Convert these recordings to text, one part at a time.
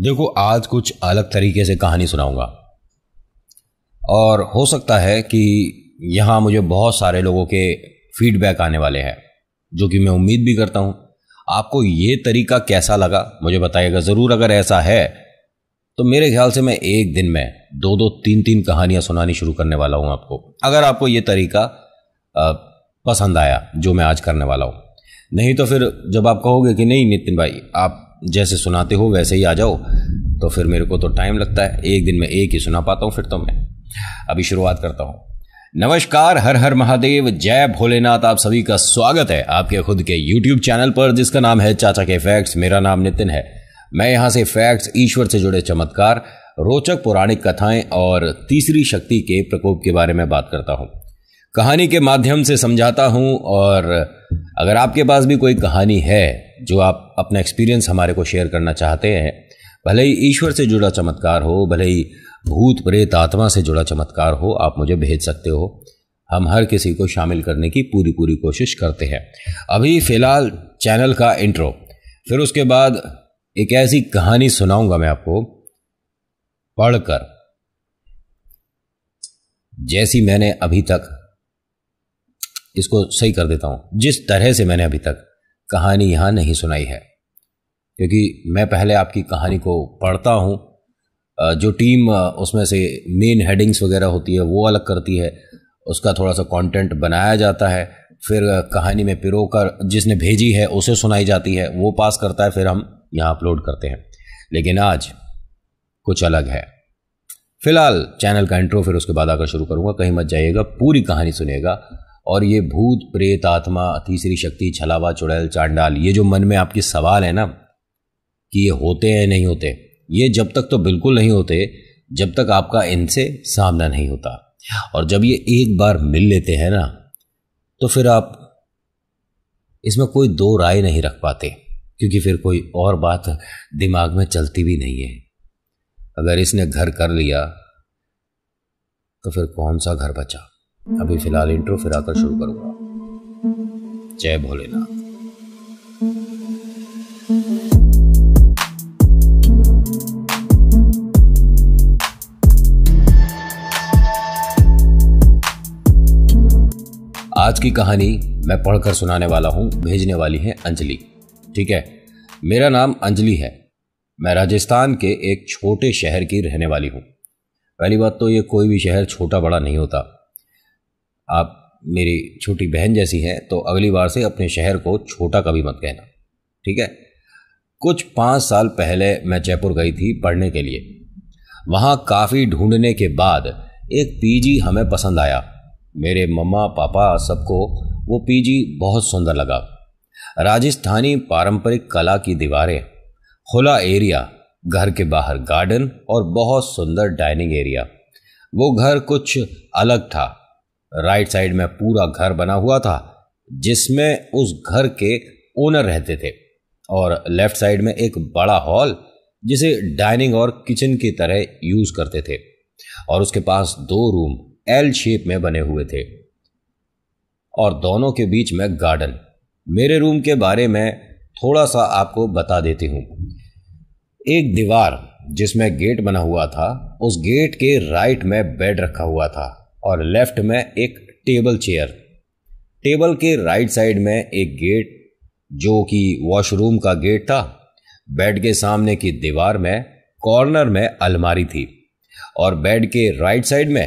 देखो आज कुछ अलग तरीके से कहानी सुनाऊंगा और हो सकता है कि यहाँ मुझे बहुत सारे लोगों के फीडबैक आने वाले हैं जो कि मैं उम्मीद भी करता हूँ आपको ये तरीका कैसा लगा मुझे बताइएगा ज़रूर अगर ऐसा है तो मेरे ख्याल से मैं एक दिन में दो दो तीन तीन कहानियाँ सुनानी शुरू करने वाला हूँ आपको अगर आपको ये तरीका पसंद आया जो मैं आज करने वाला हूँ नहीं तो फिर जब आप कहोगे कि नहीं नितिन भाई आप जैसे सुनाते हो वैसे ही आ जाओ तो फिर मेरे को तो टाइम लगता है एक दिन में एक ही सुना पाता हूँ फिर तो मैं अभी शुरुआत करता हूँ नमस्कार हर हर महादेव जय भोलेनाथ आप सभी का स्वागत है आपके खुद के यूट्यूब चैनल पर जिसका नाम है चाचा के फैक्ट्स मेरा नाम नितिन है मैं यहाँ से फैक्ट्स ईश्वर से जुड़े चमत्कार रोचक पौराणिक कथाएं और तीसरी शक्ति के प्रकोप के बारे में बात करता हूँ कहानी के माध्यम से समझाता हूँ और अगर आपके पास भी कोई कहानी है जो आप अपना एक्सपीरियंस हमारे को शेयर करना चाहते हैं भले ही ईश्वर से जुड़ा चमत्कार हो भले ही भूत प्रेत आत्मा से जुड़ा चमत्कार हो आप मुझे भेज सकते हो हम हर किसी को शामिल करने की पूरी पूरी कोशिश करते हैं अभी फ़िलहाल चैनल का इंट्रो फिर उसके बाद एक ऐसी कहानी सुनाऊंगा मैं आपको पढ़कर जैसी मैंने अभी तक इसको सही कर देता हूं जिस तरह से मैंने अभी तक कहानी यहाँ नहीं सुनाई है क्योंकि मैं पहले आपकी कहानी को पढ़ता हूँ जो टीम उसमें से मेन हेडिंग्स वगैरह होती है वो अलग करती है उसका थोड़ा सा कंटेंट बनाया जाता है फिर कहानी में पिरो कर जिसने भेजी है उसे सुनाई जाती है वो पास करता है फिर हम यहाँ अपलोड करते हैं लेकिन आज कुछ अलग है फिलहाल चैनल का इंट्रो फिर उसके बाद आकर शुरू करूँगा कहीं मत जाइएगा पूरी कहानी सुनेगा और ये भूत प्रेत आत्मा तीसरी शक्ति छलावा चुड़ैल चांडाल ये जो मन में आपके सवाल है ना कि ये होते हैं नहीं होते ये जब तक तो बिल्कुल नहीं होते जब तक आपका इनसे सामना नहीं होता और जब ये एक बार मिल लेते हैं ना तो फिर आप इसमें कोई दो राय नहीं रख पाते क्योंकि फिर कोई और बात दिमाग में चलती भी नहीं है अगर इसने घर कर लिया तो फिर कौन सा घर बचा अभी फिलहाल इंट्रो फिर आकर शुरू करूंगा जय भोलेनाथ आज की कहानी मैं पढ़कर सुनाने वाला हूं भेजने वाली है अंजलि ठीक है मेरा नाम अंजलि है मैं राजस्थान के एक छोटे शहर की रहने वाली हूं पहली बात तो ये कोई भी शहर छोटा बड़ा नहीं होता आप मेरी छोटी बहन जैसी हैं तो अगली बार से अपने शहर को छोटा कभी मत कहना ठीक है कुछ पाँच साल पहले मैं जयपुर गई थी पढ़ने के लिए वहाँ काफ़ी ढूंढने के बाद एक पीजी हमें पसंद आया मेरे मम्मा पापा सबको वो पीजी बहुत सुंदर लगा राजस्थानी पारंपरिक कला की दीवारें खुला एरिया घर के बाहर गार्डन और बहुत सुंदर डाइनिंग एरिया वो घर कुछ अलग था राइट साइड में पूरा घर बना हुआ था जिसमें उस घर के ओनर रहते थे और लेफ्ट साइड में एक बड़ा हॉल जिसे डाइनिंग और किचन की तरह यूज़ करते थे और उसके पास दो रूम एल शेप में बने हुए थे और दोनों के बीच में गार्डन मेरे रूम के बारे में थोड़ा सा आपको बता देती हूँ एक दीवार जिसमें गेट बना हुआ था उस गेट के राइट में बेड रखा हुआ था और लेफ्ट में एक टेबल चेयर टेबल के राइट साइड में एक गेट जो कि वॉशरूम का गेट था बेड के सामने की दीवार में कॉर्नर में अलमारी थी और बेड के राइट साइड में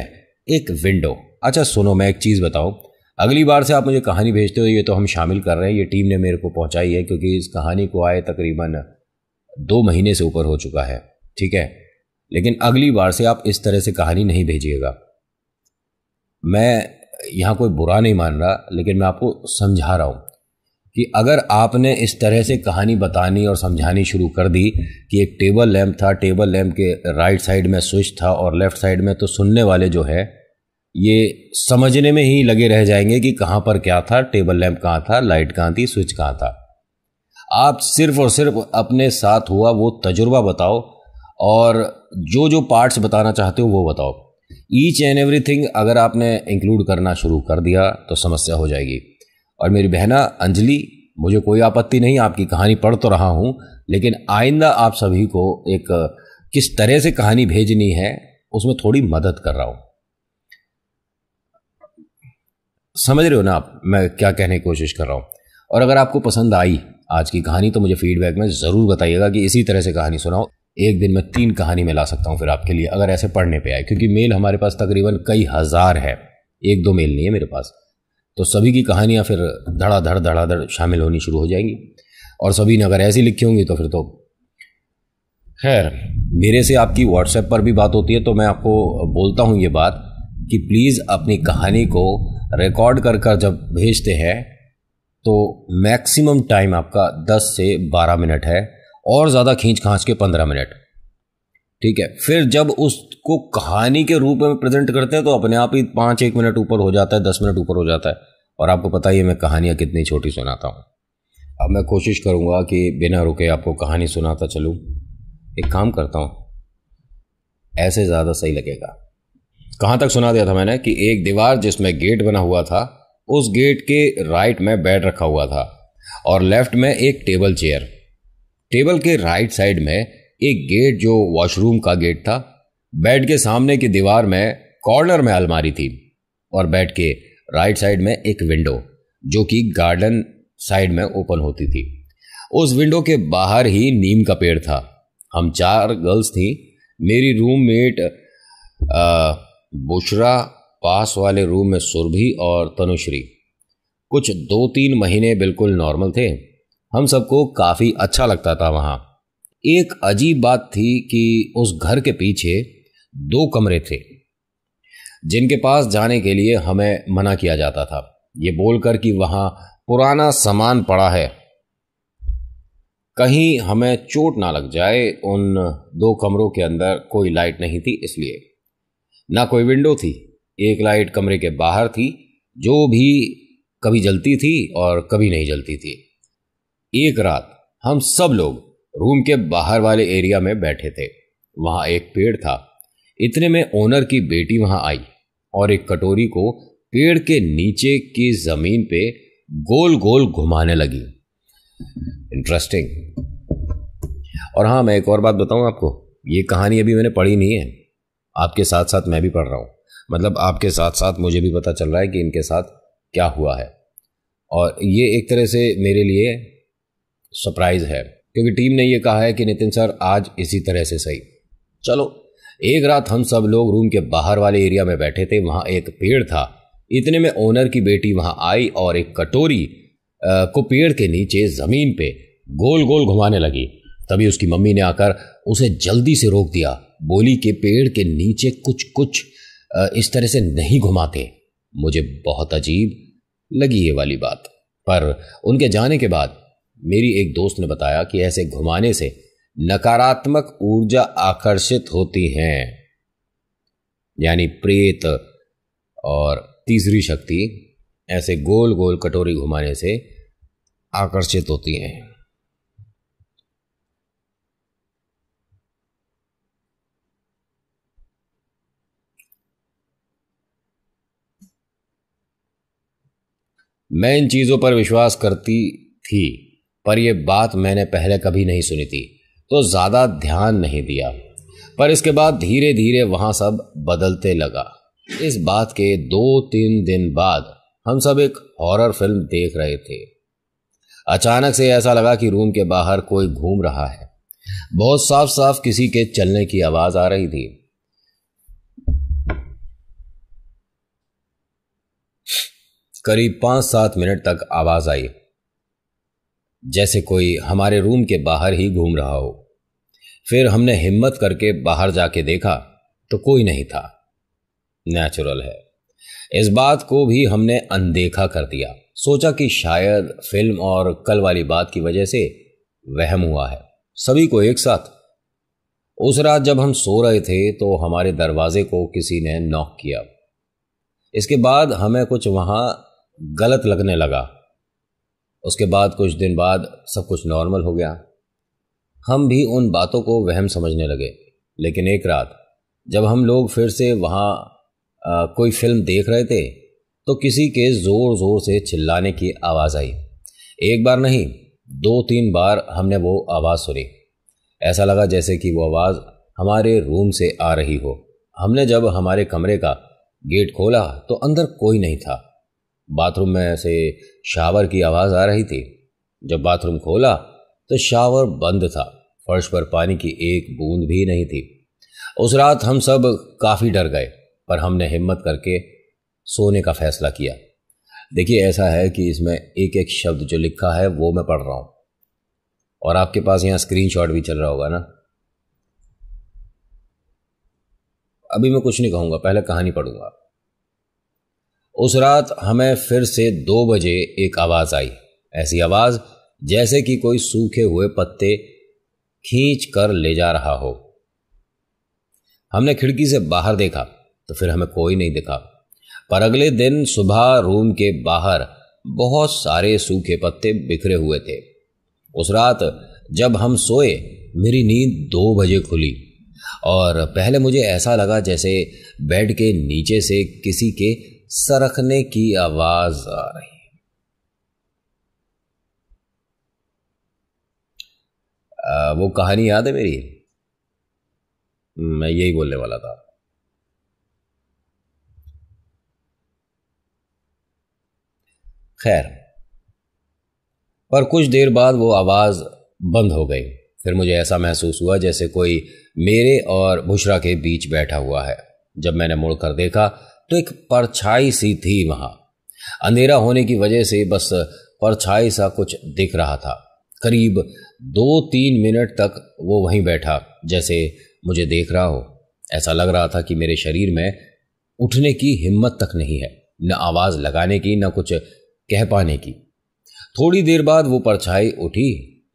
एक विंडो अच्छा सुनो मैं एक चीज़ बताऊं अगली बार से आप मुझे कहानी भेजते हो ये तो हम शामिल कर रहे हैं ये टीम ने मेरे को पहुंचाई है क्योंकि इस कहानी को आए तकरीबन दो महीने से ऊपर हो चुका है ठीक है लेकिन अगली बार से आप इस तरह से कहानी नहीं भेजिएगा मैं यहाँ कोई बुरा नहीं मान रहा लेकिन मैं आपको समझा रहा हूँ कि अगर आपने इस तरह से कहानी बतानी और समझानी शुरू कर दी कि एक टेबल लैम्प था टेबल लैम्प के राइट साइड में स्विच था और लेफ्ट साइड में तो सुनने वाले जो है ये समझने में ही लगे रह जाएंगे कि कहाँ पर क्या था टेबल लैम्प कहाँ था लाइट कहाँ थी स्विच कहाँ था आप सिर्फ और सिर्फ अपने साथ हुआ वो तजुर्बा बताओ और जो जो पार्ट्स बताना चाहते हो वो बताओ ईच एंड एवरीथिंग अगर आपने इंक्लूड करना शुरू कर दिया तो समस्या हो जाएगी और मेरी बहना अंजलि मुझे कोई आपत्ति नहीं आपकी कहानी पढ़ तो रहा हूँ लेकिन आइंदा आप सभी को एक किस तरह से कहानी भेजनी है उसमें थोड़ी मदद कर रहा हूँ समझ रहे हो ना आप मैं क्या कहने की कोशिश कर रहा हूँ और अगर आपको पसंद आई आज की कहानी तो मुझे फीडबैक में ज़रूर बताइएगा कि इसी तरह से कहानी सुनाओ एक दिन में तीन कहानी में ला सकता हूँ फिर आपके लिए अगर ऐसे पढ़ने पे आए क्योंकि मेल हमारे पास तकरीबन कई हज़ार है एक दो मेल नहीं है मेरे पास तो सभी की कहानियाँ फिर धड़ाधड़ धड़ाधड़ शामिल होनी शुरू हो जाएंगी और सभी ने अगर ऐसी लिखी होंगी तो फिर तो खैर मेरे से आपकी व्हाट्सएप पर भी बात होती है तो मैं आपको बोलता हूँ ये बात कि प्लीज़ अपनी कहानी को रिकॉर्ड कर कर जब भेजते हैं तो मैक्सिमम टाइम आपका 10 से 12 मिनट है और ज़्यादा खींच खांच के पंद्रह मिनट ठीक है फिर जब उसको कहानी के रूप में प्रेजेंट करते हैं तो अपने आप ही पाँच एक मिनट ऊपर हो जाता है दस मिनट ऊपर हो जाता है और आपको पता ही है मैं कहानियाँ कितनी छोटी सुनाता हूँ अब मैं कोशिश करूँगा कि बिना रुके आपको कहानी सुनाता चलूँ एक काम करता हूँ ऐसे ज़्यादा सही लगेगा कहाँ तक सुना दिया था मैंने कि एक दीवार जिसमें गेट बना हुआ था उस गेट के राइट में बेड रखा हुआ था और लेफ्ट में एक टेबल चेयर टेबल के राइट साइड में एक गेट जो वॉशरूम का गेट था बेड के सामने की दीवार में कॉर्नर में अलमारी थी और बेड के राइट साइड में एक विंडो जो कि गार्डन साइड में ओपन होती थी उस विंडो के बाहर ही नीम का पेड़ था हम चार गर्ल्स थी मेरी रूममेट बुशरा पास वाले रूम में सुरभि और तनुश्री कुछ दो तीन महीने बिल्कुल नॉर्मल थे हम सबको काफ़ी अच्छा लगता था वहाँ एक अजीब बात थी कि उस घर के पीछे दो कमरे थे जिनके पास जाने के लिए हमें मना किया जाता था ये बोलकर कि वहाँ पुराना सामान पड़ा है कहीं हमें चोट ना लग जाए उन दो कमरों के अंदर कोई लाइट नहीं थी इसलिए ना कोई विंडो थी एक लाइट कमरे के बाहर थी जो भी कभी जलती थी और कभी नहीं जलती थी एक रात हम सब लोग रूम के बाहर वाले एरिया में बैठे थे वहां एक पेड़ था इतने में ओनर की बेटी वहां आई और एक कटोरी को पेड़ के नीचे की जमीन पे गोल गोल घुमाने लगी इंटरेस्टिंग और हाँ मैं एक और बात बताऊं आपको ये कहानी अभी मैंने पढ़ी नहीं है आपके साथ साथ मैं भी पढ़ रहा हूं मतलब आपके साथ साथ मुझे भी पता चल रहा है कि इनके साथ क्या हुआ है और ये एक तरह से मेरे लिए सरप्राइज है क्योंकि टीम ने यह कहा है कि नितिन सर आज इसी तरह से सही चलो एक रात हम सब लोग रूम के बाहर वाले एरिया में बैठे थे वहाँ एक पेड़ था इतने में ओनर की बेटी वहां आई और एक कटोरी को पेड़ के नीचे ज़मीन पे गोल गोल घुमाने लगी तभी उसकी मम्मी ने आकर उसे जल्दी से रोक दिया बोली कि पेड़ के नीचे कुछ कुछ इस तरह से नहीं घुमाते मुझे बहुत अजीब लगी ये वाली बात पर उनके जाने के बाद मेरी एक दोस्त ने बताया कि ऐसे घुमाने से नकारात्मक ऊर्जा आकर्षित होती है यानी प्रेत और तीसरी शक्ति ऐसे गोल गोल कटोरी घुमाने से आकर्षित होती हैं मैं इन चीज़ों पर विश्वास करती थी पर यह बात मैंने पहले कभी नहीं सुनी थी तो ज़्यादा ध्यान नहीं दिया पर इसके बाद धीरे धीरे वहाँ सब बदलते लगा इस बात के दो तीन दिन बाद हम सब एक हॉरर फिल्म देख रहे थे अचानक से ऐसा लगा कि रूम के बाहर कोई घूम रहा है बहुत साफ साफ किसी के चलने की आवाज आ रही थी करीब पांच सात मिनट तक आवाज आई जैसे कोई हमारे रूम के बाहर ही घूम रहा हो फिर हमने हिम्मत करके बाहर जाके देखा तो कोई नहीं था नेचुरल है इस बात को भी हमने अनदेखा कर दिया सोचा कि शायद फिल्म और कल वाली बात की वजह से वहम हुआ है सभी को एक साथ उस रात जब हम सो रहे थे तो हमारे दरवाजे को किसी ने नॉक किया इसके बाद हमें कुछ वहां गलत लगने लगा उसके बाद कुछ दिन बाद सब कुछ नॉर्मल हो गया हम भी उन बातों को वहम समझने लगे लेकिन एक रात जब हम लोग फिर से वहाँ कोई फिल्म देख रहे थे तो किसी के ज़ोर ज़ोर से चिल्लाने की आवाज़ आई एक बार नहीं दो तीन बार हमने वो आवाज़ सुनी ऐसा लगा जैसे कि वो आवाज़ हमारे रूम से आ रही हो हमने जब हमारे कमरे का गेट खोला तो अंदर कोई नहीं था बाथरूम में से शावर की आवाज़ आ रही थी जब बाथरूम खोला तो शावर बंद था फर्श पर पानी की एक बूंद भी नहीं थी उस रात हम सब काफ़ी डर गए पर हमने हिम्मत करके सोने का फैसला किया देखिए ऐसा है कि इसमें एक एक शब्द जो लिखा है वो मैं पढ़ रहा हूँ और आपके पास यहाँ स्क्रीनशॉट भी चल रहा होगा ना अभी मैं कुछ नहीं कहूँगा पहले कहानी पढ़ूंगा उस रात हमें फिर से दो बजे एक आवाज़ आई ऐसी आवाज़ जैसे कि कोई सूखे हुए पत्ते खींच कर ले जा रहा हो हमने खिड़की से बाहर देखा तो फिर हमें कोई नहीं दिखा पर अगले दिन सुबह रूम के बाहर बहुत सारे सूखे पत्ते बिखरे हुए थे उस रात जब हम सोए मेरी नींद दो बजे खुली और पहले मुझे ऐसा लगा जैसे बेड के नीचे से किसी के सरकने की आवाज आ रही आ, वो कहानी याद है मेरी मैं यही बोलने वाला था खैर पर कुछ देर बाद वो आवाज़ बंद हो गई फिर मुझे ऐसा महसूस हुआ जैसे कोई मेरे और बुशरा के बीच बैठा हुआ है जब मैंने मुड़कर देखा तो एक परछाई सी थी वहाँ अंधेरा होने की वजह से बस परछाई सा कुछ दिख रहा था करीब दो तीन मिनट तक वो वहीं बैठा जैसे मुझे देख रहा हो ऐसा लग रहा था कि मेरे शरीर में उठने की हिम्मत तक नहीं है न आवाज़ लगाने की न कुछ कह पाने की थोड़ी देर बाद वो परछाई उठी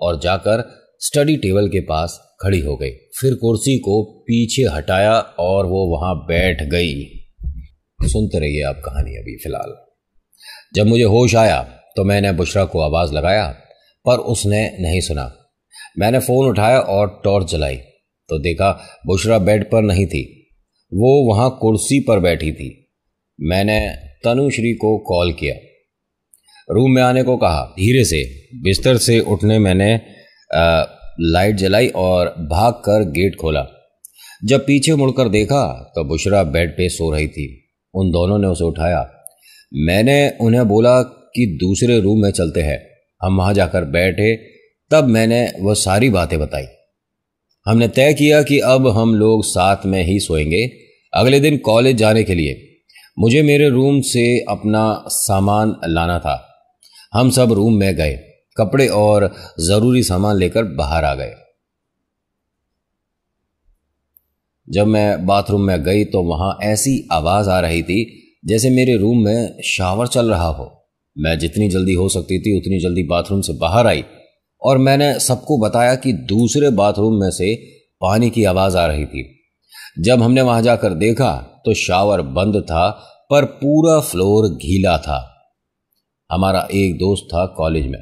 और जाकर स्टडी टेबल के पास खड़ी हो गई फिर कुर्सी को पीछे हटाया और वो वहाँ बैठ गई सुनते तो रहिए आप कहानी अभी फ़िलहाल जब मुझे होश आया तो मैंने बुशरा को आवाज़ लगाया पर उसने नहीं सुना मैंने फ़ोन उठाया और टॉर्च जलाई तो देखा बुशरा बेड पर नहीं थी वो वहाँ कुर्सी पर बैठी थी मैंने तनुश्री को कॉल किया रूम में आने को कहा धीरे से बिस्तर से उठने मैंने आ, लाइट जलाई और भाग कर गेट खोला जब पीछे मुड़कर देखा तो बुशरा बेड पे सो रही थी उन दोनों ने उसे उठाया मैंने उन्हें बोला कि दूसरे रूम में चलते हैं हम वहाँ जाकर बैठे तब मैंने वह सारी बातें बताई हमने तय किया कि अब हम लोग साथ में ही सोएंगे अगले दिन कॉलेज जाने के लिए मुझे मेरे रूम से अपना सामान लाना था हम सब रूम में गए कपड़े और ज़रूरी सामान लेकर बाहर आ गए जब मैं बाथरूम में गई तो वहाँ ऐसी आवाज़ आ रही थी जैसे मेरे रूम में शावर चल रहा हो मैं जितनी जल्दी हो सकती थी उतनी जल्दी बाथरूम से बाहर आई और मैंने सबको बताया कि दूसरे बाथरूम में से पानी की आवाज़ आ रही थी जब हमने वहाँ जाकर देखा तो शावर बंद था पर पूरा फ्लोर घीला था हमारा एक दोस्त था कॉलेज में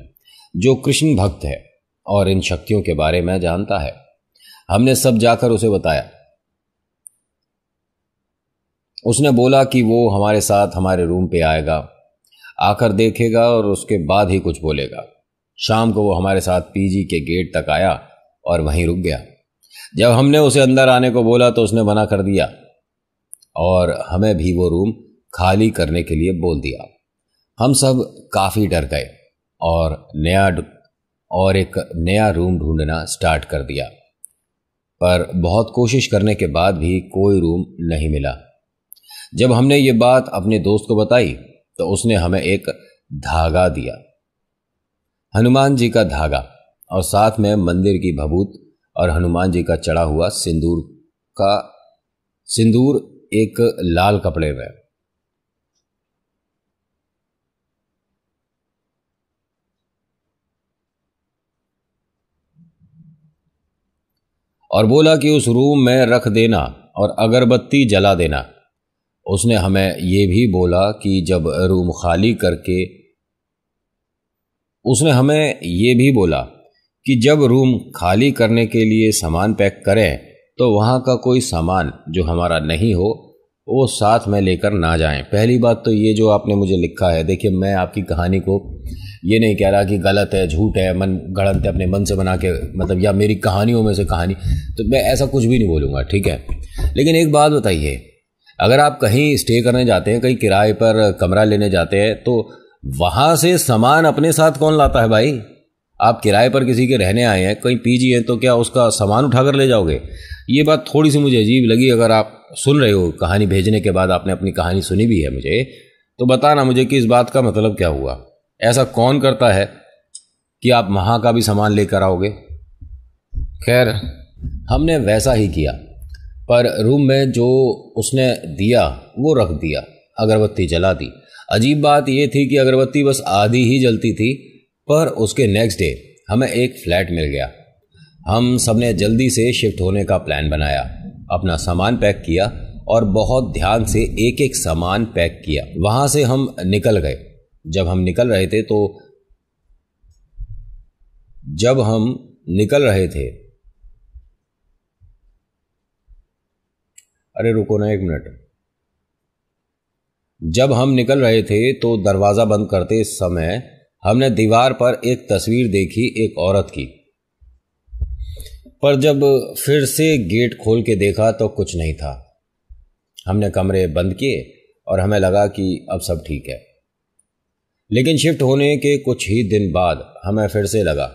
जो कृष्ण भक्त है और इन शक्तियों के बारे में जानता है हमने सब जाकर उसे बताया उसने बोला कि वो हमारे साथ हमारे रूम पे आएगा आकर देखेगा और उसके बाद ही कुछ बोलेगा शाम को वो हमारे साथ पीजी के गेट तक आया और वहीं रुक गया जब हमने उसे अंदर आने को बोला तो उसने मना कर दिया और हमें भी वो रूम खाली करने के लिए बोल दिया हम सब काफ़ी डर गए और नया और एक नया रूम ढूंढना स्टार्ट कर दिया पर बहुत कोशिश करने के बाद भी कोई रूम नहीं मिला जब हमने ये बात अपने दोस्त को बताई तो उसने हमें एक धागा दिया हनुमान जी का धागा और साथ में मंदिर की भभूत और हनुमान जी का चढ़ा हुआ सिंदूर का सिंदूर एक लाल कपड़े में और बोला कि उस रूम में रख देना और अगरबत्ती जला देना उसने हमें ये भी बोला कि जब रूम खाली करके उसने हमें ये भी बोला कि जब रूम खाली करने के लिए सामान पैक करें तो वहाँ का कोई सामान जो हमारा नहीं हो वो साथ में लेकर ना जाएं पहली बात तो ये जो आपने मुझे लिखा है देखिए मैं आपकी कहानी को ये नहीं कह रहा कि गलत है झूठ है मन गणत है अपने मन से बना के मतलब या मेरी कहानियों में से कहानी तो मैं ऐसा कुछ भी नहीं बोलूँगा ठीक है लेकिन एक बात बताइए अगर आप कहीं स्टे करने जाते हैं कहीं किराए पर कमरा लेने जाते हैं तो वहाँ से सामान अपने साथ कौन लाता है भाई आप किराए पर किसी के रहने आए हैं कहीं पीजी हैं तो क्या उसका सामान उठाकर ले जाओगे ये बात थोड़ी सी मुझे अजीब लगी अगर आप सुन रहे हो कहानी भेजने के बाद आपने अपनी कहानी सुनी भी है मुझे तो बताना मुझे कि इस बात का मतलब क्या हुआ ऐसा कौन करता है कि आप वहाँ का भी सामान लेकर आओगे खैर हमने वैसा ही किया पर रूम में जो उसने दिया वो रख दिया अगरबत्ती जला दी अजीब बात यह थी कि अगरबत्ती बस आधी ही जलती थी पर उसके नेक्स्ट डे हमें एक फ्लैट मिल गया हम सब ने जल्दी से शिफ्ट होने का प्लान बनाया अपना सामान पैक किया और बहुत ध्यान से एक एक सामान पैक किया वहाँ से हम निकल गए जब हम निकल रहे थे तो जब हम निकल रहे थे अरे रुको ना एक मिनट जब हम निकल रहे थे तो दरवाज़ा बंद करते समय हमने दीवार पर एक तस्वीर देखी एक औरत की पर जब फिर से गेट खोल के देखा तो कुछ नहीं था हमने कमरे बंद किए और हमें लगा कि अब सब ठीक है लेकिन शिफ्ट होने के कुछ ही दिन बाद हमें फिर से लगा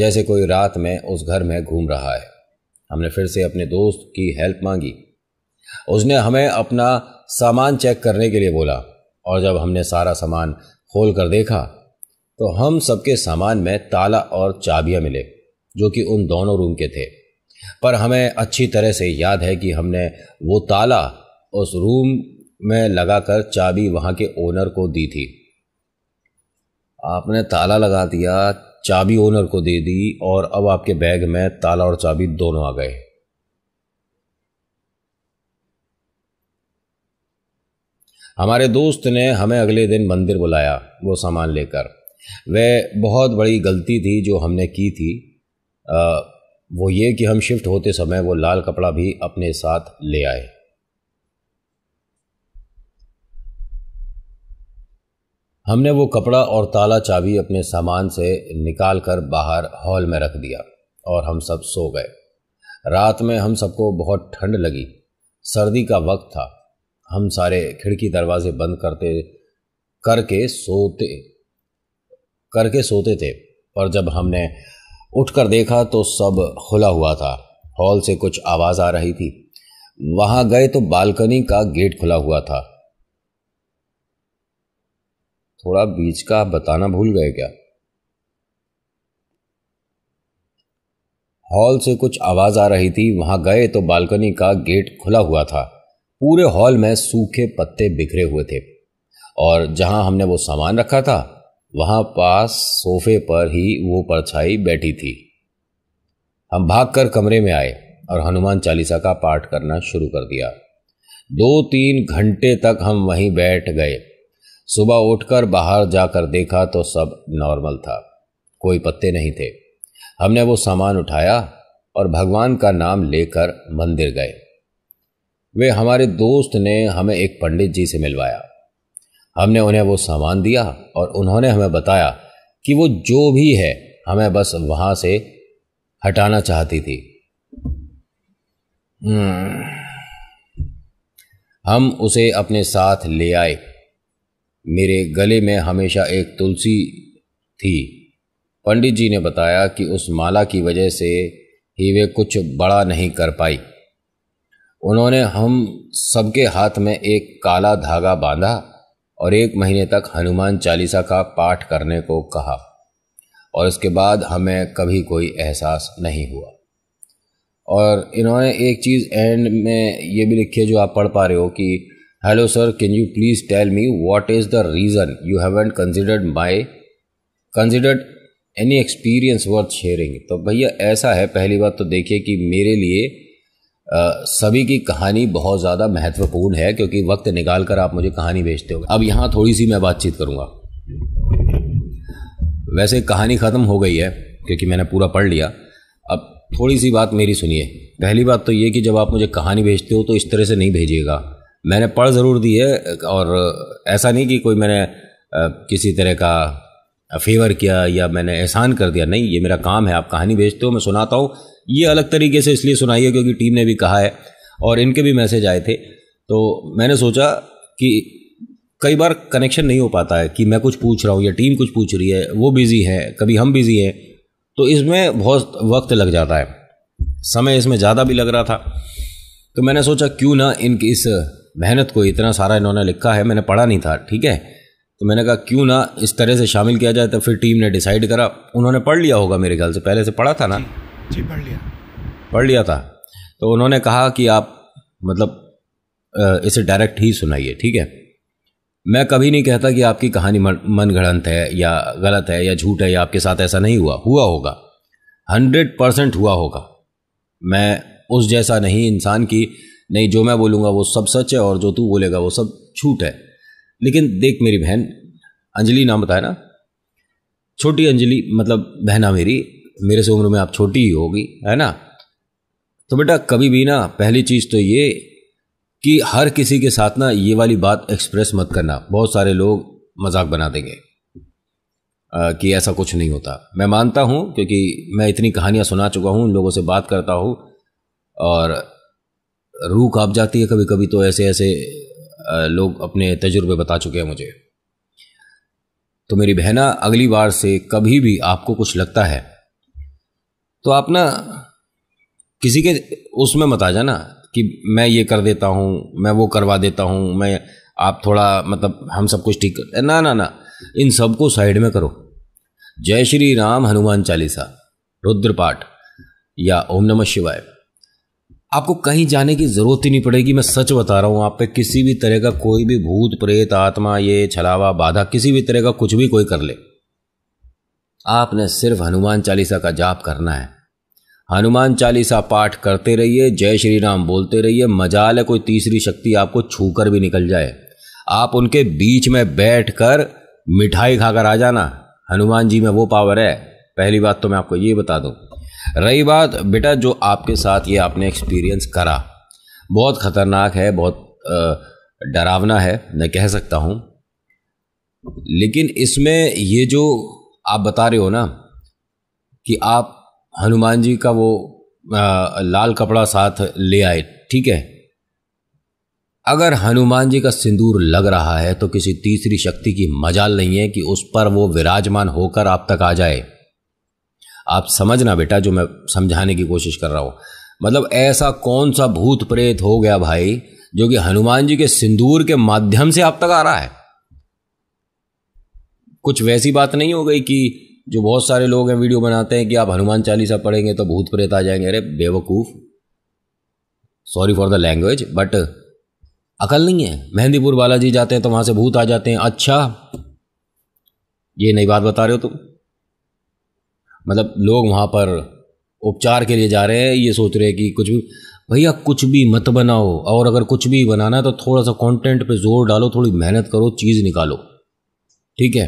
जैसे कोई रात में उस घर में घूम रहा है हमने फिर से अपने दोस्त की हेल्प मांगी उसने हमें अपना सामान चेक करने के लिए बोला और जब हमने सारा सामान खोल कर देखा तो हम सबके सामान में ताला और चाबियां मिले जो कि उन दोनों रूम के थे पर हमें अच्छी तरह से याद है कि हमने वो ताला उस रूम में लगाकर चाबी वहां के ओनर को दी थी आपने ताला लगा दिया चाबी ओनर को दे दी और अब आपके बैग में ताला और चाबी दोनों आ गए हमारे दोस्त ने हमें अगले दिन मंदिर बुलाया वो सामान लेकर वह बहुत बड़ी गलती थी जो हमने की थी आ, वो ये कि हम शिफ्ट होते समय वो लाल कपड़ा भी अपने साथ ले आए हमने वो कपड़ा और ताला चाबी अपने सामान से निकाल कर बाहर हॉल में रख दिया और हम सब सो गए रात में हम सबको बहुत ठंड लगी सर्दी का वक्त था हम सारे खिड़की दरवाजे बंद करते करके सोते करके सोते थे पर जब हमने उठकर देखा तो सब खुला हुआ था हॉल से कुछ आवाज़ आ रही थी वहां गए तो बालकनी का गेट खुला हुआ था थोड़ा बीच का बताना भूल गए क्या हॉल से कुछ आवाज आ रही थी वहां गए तो बालकनी का गेट खुला हुआ था पूरे हॉल में सूखे पत्ते बिखरे हुए थे और जहां हमने वो सामान रखा था वहां पास सोफे पर ही वो परछाई बैठी थी हम भागकर कमरे में आए और हनुमान चालीसा का पाठ करना शुरू कर दिया दो तीन घंटे तक हम वहीं बैठ गए सुबह उठकर बाहर जाकर देखा तो सब नॉर्मल था कोई पत्ते नहीं थे हमने वो सामान उठाया और भगवान का नाम लेकर मंदिर गए वे हमारे दोस्त ने हमें एक पंडित जी से मिलवाया हमने उन्हें वो सामान दिया और उन्होंने हमें बताया कि वो जो भी है हमें बस वहां से हटाना चाहती थी हम्म। हम उसे अपने साथ ले आए मेरे गले में हमेशा एक तुलसी थी पंडित जी ने बताया कि उस माला की वजह से ही वे कुछ बड़ा नहीं कर पाई उन्होंने हम सबके हाथ में एक काला धागा बांधा और एक महीने तक हनुमान चालीसा का पाठ करने को कहा और उसके बाद हमें कभी कोई एहसास नहीं हुआ और इन्होंने एक चीज़ एंड में ये भी लिखी है जो आप पढ़ पा रहे हो कि hello sir can you please tell me what is the reason you haven't considered my considered any experience worth sharing तो भैया ऐसा है पहली बात तो देखिए कि मेरे लिए सभी की कहानी बहुत ज़्यादा महत्वपूर्ण है क्योंकि वक्त निकाल कर आप मुझे कहानी भेजते हो अब यहाँ थोड़ी सी मैं बातचीत करूँगा वैसे कहानी ख़त्म हो गई है क्योंकि मैंने पूरा पढ़ लिया अब थोड़ी सी बात मेरी सुनिए पहली बात तो ये कि जब आप मुझे कहानी भेजते हो तो इस तरह से नहीं भेजिएगा मैंने पढ़ ज़रूर दी है और ऐसा नहीं कि कोई मैंने किसी तरह का फेवर किया या मैंने एहसान कर दिया नहीं ये मेरा काम है आप कहानी भेजते हो मैं सुनाता हूँ ये अलग तरीके से इसलिए सुनाई है क्योंकि टीम ने भी कहा है और इनके भी मैसेज आए थे तो मैंने सोचा कि कई बार कनेक्शन नहीं हो पाता है कि मैं कुछ पूछ रहा हूँ या टीम कुछ पूछ रही है वो बिज़ी है कभी हम बिज़ी हैं तो इसमें बहुत वक्त लग जाता है समय इसमें ज़्यादा भी लग रहा था तो मैंने सोचा क्यों ना इनकी इस मेहनत को इतना सारा इन्होंने लिखा है मैंने पढ़ा नहीं था ठीक है तो मैंने कहा क्यों ना इस तरह से शामिल किया जाए तो फिर टीम ने डिसाइड करा उन्होंने पढ़ लिया होगा मेरे ख्याल से पहले से पढ़ा था ना जी पढ़ लिया पढ़ लिया था तो उन्होंने कहा कि आप मतलब इसे डायरेक्ट ही सुनाइए ठीक है मैं कभी नहीं कहता कि आपकी कहानी मन है या गलत है या झूठ है या आपके साथ ऐसा नहीं हुआ हुआ होगा हंड्रेड परसेंट हुआ होगा मैं उस जैसा नहीं इंसान की नहीं जो मैं बोलूँगा वो सब सच है और जो तू बोलेगा वो सब झूठ है लेकिन देख मेरी बहन अंजलि नाम बताया ना छोटी अंजलि मतलब बहना मेरी मेरे से उम्र में आप छोटी ही होगी है ना तो बेटा कभी भी ना पहली चीज़ तो ये कि हर किसी के साथ ना ये वाली बात एक्सप्रेस मत करना बहुत सारे लोग मजाक बना देंगे आ, कि ऐसा कुछ नहीं होता मैं मानता हूँ क्योंकि मैं इतनी कहानियाँ सुना चुका हूँ लोगों से बात करता हूँ और रूह काँप जाती है कभी कभी तो ऐसे ऐसे लोग अपने तजुर्बे बता चुके हैं मुझे तो मेरी बहना अगली बार से कभी भी आपको कुछ लगता है तो आप ना किसी के उसमें मत आ जाना कि मैं ये कर देता हूँ मैं वो करवा देता हूँ मैं आप थोड़ा मतलब हम सब कुछ ठीक कर ना ना ना इन सबको साइड में करो जय श्री राम हनुमान चालीसा रुद्रपाठ या ओम नमः शिवाय आपको कहीं जाने की ज़रूरत ही नहीं पड़ेगी मैं सच बता रहा हूँ आप पे किसी भी तरह का कोई भी भूत प्रेत आत्मा ये छलावा बाधा किसी भी तरह का कुछ भी कोई कर ले आपने सिर्फ हनुमान चालीसा का जाप करना है हनुमान चालीसा पाठ करते रहिए जय श्री राम बोलते रहिए मजाल है कोई तीसरी शक्ति आपको छू कर भी निकल जाए आप उनके बीच में बैठ कर मिठाई खाकर आ जाना हनुमान जी में वो पावर है पहली बात तो मैं आपको ये बता दूँ रही बात बेटा जो आपके साथ ये आपने एक्सपीरियंस करा बहुत ख़तरनाक है बहुत डरावना है मैं कह सकता हूँ लेकिन इसमें ये जो आप बता रहे हो ना कि आप हनुमान जी का वो लाल कपड़ा साथ ले आए ठीक है अगर हनुमान जी का सिंदूर लग रहा है तो किसी तीसरी शक्ति की मजाल नहीं है कि उस पर वो विराजमान होकर आप तक आ जाए आप समझना बेटा जो मैं समझाने की कोशिश कर रहा हूँ मतलब ऐसा कौन सा भूत प्रेत हो गया भाई जो कि हनुमान जी के सिंदूर के माध्यम से आप तक आ रहा है कुछ वैसी बात नहीं हो गई कि जो बहुत सारे लोग हैं वीडियो बनाते हैं कि आप हनुमान चालीसा पढ़ेंगे तो भूत प्रेत आ जाएंगे अरे बेवकूफ sorry for the language but अकल नहीं है मेहंदीपुर बालाजी जाते हैं तो वहां से भूत आ जाते हैं अच्छा ये नई बात बता रहे हो तुम मतलब लोग वहाँ पर उपचार के लिए जा रहे हैं ये सोच रहे हैं कि कुछ भी भैया कुछ भी मत बनाओ और अगर कुछ भी बनाना है तो थोड़ा सा कंटेंट पे जोर डालो थोड़ी मेहनत करो चीज़ निकालो ठीक है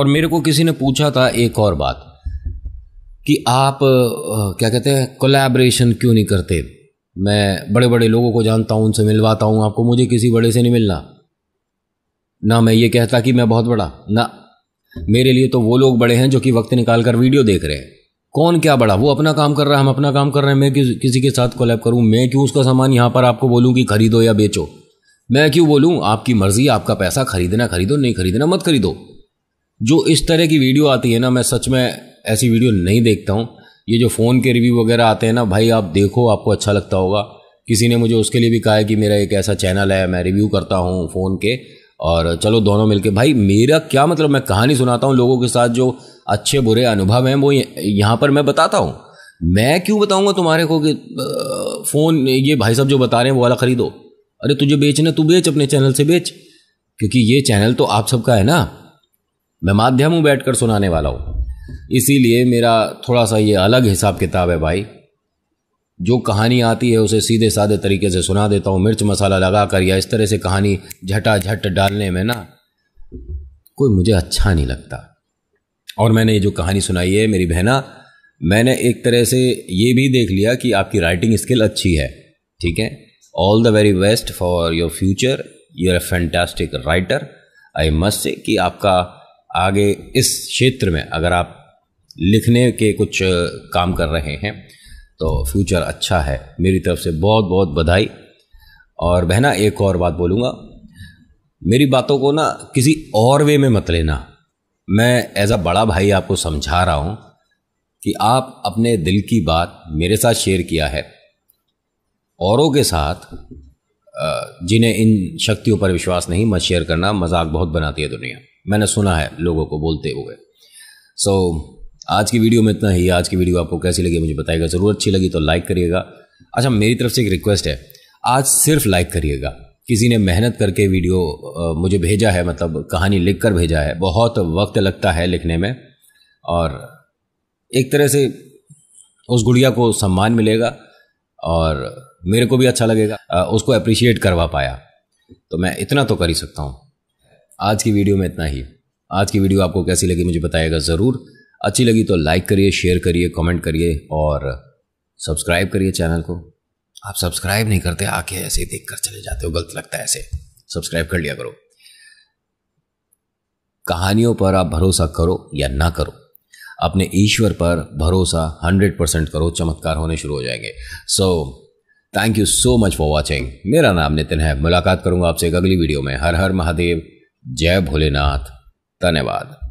और मेरे को किसी ने पूछा था एक और बात कि आप क्या कहते हैं कोलैबोरेशन क्यों नहीं करते मैं बड़े बड़े लोगों को जानता हूँ उनसे मिलवाता हूँ आपको मुझे किसी बड़े से नहीं मिलना ना मैं ये कहता कि मैं बहुत बड़ा ना मेरे लिए तो वो लोग बड़े हैं जो कि वक्त निकाल कर वीडियो देख रहे हैं कौन क्या बड़ा वो अपना काम कर रहा है हम अपना काम कर रहे हैं मैं किस, किसी के साथ कोलैब करूं मैं क्यों उसका सामान यहाँ पर आपको बोलूँ कि खरीदो या बेचो मैं क्यों बोलूँ आपकी मर्जी आपका पैसा खरीदना खरीदो नहीं खरीदना मत खरीदो जो इस तरह की वीडियो आती है ना मैं सच में ऐसी वीडियो नहीं देखता हूँ ये जो फ़ोन के रिव्यू वगैरह आते हैं ना भाई आप देखो आपको अच्छा लगता होगा किसी ने मुझे उसके लिए भी कहा है कि मेरा एक ऐसा चैनल है मैं रिव्यू करता हूँ फ़ोन के और चलो दोनों मिलके भाई मेरा क्या मतलब मैं कहानी सुनाता हूँ लोगों के साथ जो अच्छे बुरे अनुभव हैं वो यहाँ पर मैं बताता हूँ मैं क्यों बताऊँगा तुम्हारे को कि फ़ोन ये भाई साहब जो बता रहे हैं वो वाला ख़रीदो अरे तुझे बेचना तू बेच अपने चैनल से बेच क्योंकि ये चैनल तो आप सबका है ना मैं माध्यम हूँ बैठ कर सुनाने वाला हूँ इसीलिए मेरा थोड़ा सा ये अलग हिसाब किताब है भाई जो कहानी आती है उसे सीधे साधे तरीके से सुना देता हूँ मिर्च मसाला लगा कर या इस तरह से कहानी झटा झट डालने में ना कोई मुझे अच्छा नहीं लगता और मैंने ये जो कहानी सुनाई है मेरी बहना मैंने एक तरह से ये भी देख लिया कि आपकी राइटिंग स्किल अच्छी है ठीक है all the very best for your future you are a fantastic writer I must say कि आपका आगे इस क्षेत्र में अगर आप लिखने के कुछ काम कर रहे हैं तो फ्यूचर अच्छा है मेरी तरफ से बहुत बहुत बधाई और बहना एक और बात बोलूँगा मेरी बातों को ना किसी और वे में मत लेना मैं एज अ बड़ा भाई आपको समझा रहा हूँ कि आप अपने दिल की बात मेरे साथ शेयर किया है औरों के साथ जिन्हें इन शक्तियों पर विश्वास नहीं मत शेयर करना मजाक बहुत बनाती है दुनिया मैंने सुना है लोगों को बोलते हुए सो so, आज की वीडियो में इतना ही आज की वीडियो आपको कैसी लगी मुझे बताएगा ज़रूर अच्छी लगी तो लाइक करिएगा अच्छा मेरी तरफ से एक रिक्वेस्ट है आज सिर्फ लाइक करिएगा किसी ने मेहनत करके वीडियो मुझे भेजा है मतलब कहानी लिख कर भेजा है बहुत वक्त लगता है लिखने में और एक तरह से उस गुड़िया को सम्मान मिलेगा और मेरे को भी अच्छा लगेगा उसको अप्रिशिएट करवा पाया तो मैं इतना तो कर ही सकता हूँ आज की वीडियो में इतना ही आज की वीडियो आपको कैसी लगी मुझे बताएगा ज़रूर अच्छी लगी तो लाइक करिए शेयर करिए कमेंट करिए और सब्सक्राइब करिए चैनल को आप सब्सक्राइब नहीं करते आके ऐसे ही देख कर चले जाते हो गलत लगता है ऐसे सब्सक्राइब कर लिया करो कहानियों पर आप भरोसा करो या ना करो अपने ईश्वर पर भरोसा हंड्रेड परसेंट करो चमत्कार होने शुरू हो जाएंगे so thank you so much for watching मेरा नाम नितिन है मुलाकात करूंगा आपसे एक अगली वीडियो में हर हर महादेव जय भोलेनाथ धन्यवाद